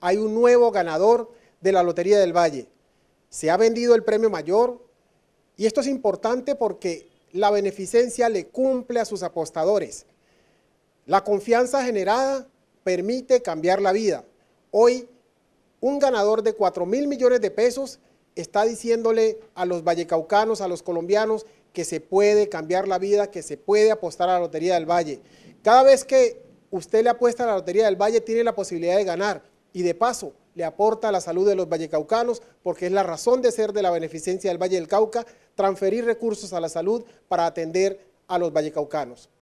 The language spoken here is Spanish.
hay un nuevo ganador de la Lotería del Valle. Se ha vendido el premio mayor y esto es importante porque la beneficencia le cumple a sus apostadores. La confianza generada permite cambiar la vida. Hoy, un ganador de 4 mil millones de pesos está diciéndole a los vallecaucanos, a los colombianos, que se puede cambiar la vida, que se puede apostar a la Lotería del Valle. Cada vez que usted le apuesta a la Lotería del Valle, tiene la posibilidad de ganar y de paso le aporta a la salud de los vallecaucanos porque es la razón de ser de la beneficencia del Valle del Cauca, transferir recursos a la salud para atender a los vallecaucanos.